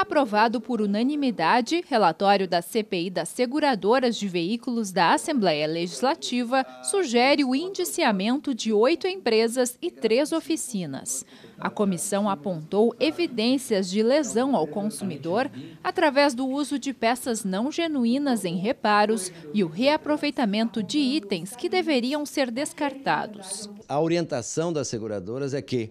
aprovado por unanimidade relatório da CPI das seguradoras de veículos da Assembleia Legislativa sugere o indiciamento de oito empresas e três oficinas. A comissão apontou evidências de lesão ao consumidor através do uso de peças não genuínas em reparos e o reaproveitamento de itens que deveriam ser descartados. A orientação das seguradoras é que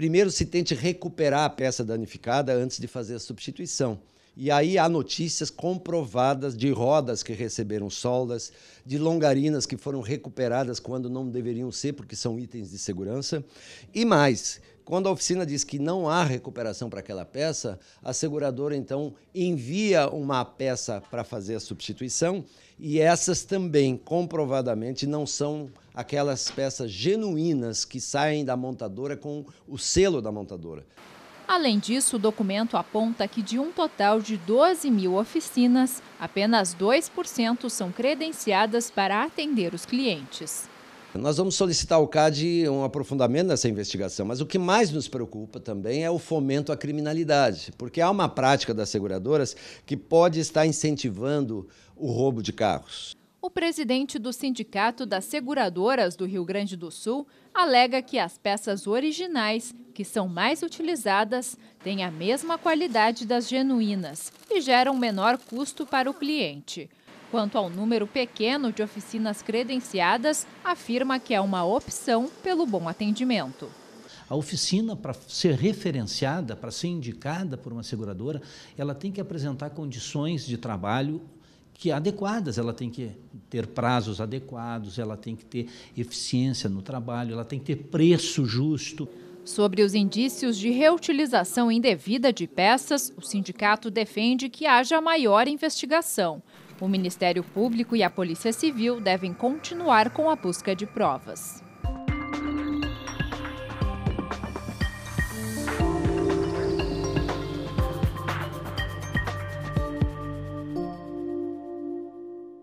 primeiro se tente recuperar a peça danificada antes de fazer a substituição. E aí há notícias comprovadas de rodas que receberam soldas, de longarinas que foram recuperadas quando não deveriam ser, porque são itens de segurança. E mais, quando a oficina diz que não há recuperação para aquela peça, a seguradora então envia uma peça para fazer a substituição e essas também comprovadamente não são aquelas peças genuínas que saem da montadora com o selo da montadora. Além disso, o documento aponta que de um total de 12 mil oficinas, apenas 2% são credenciadas para atender os clientes. Nós vamos solicitar ao CAD um aprofundamento nessa investigação, mas o que mais nos preocupa também é o fomento à criminalidade, porque há uma prática das seguradoras que pode estar incentivando o roubo de carros. O presidente do Sindicato das Seguradoras do Rio Grande do Sul alega que as peças originais, que são mais utilizadas, têm a mesma qualidade das genuínas e geram menor custo para o cliente. Quanto ao número pequeno de oficinas credenciadas, afirma que é uma opção pelo bom atendimento. A oficina, para ser referenciada, para ser indicada por uma seguradora, ela tem que apresentar condições de trabalho que adequadas, ela tem que ter prazos adequados, ela tem que ter eficiência no trabalho, ela tem que ter preço justo. Sobre os indícios de reutilização indevida de peças, o sindicato defende que haja maior investigação. O Ministério Público e a Polícia Civil devem continuar com a busca de provas.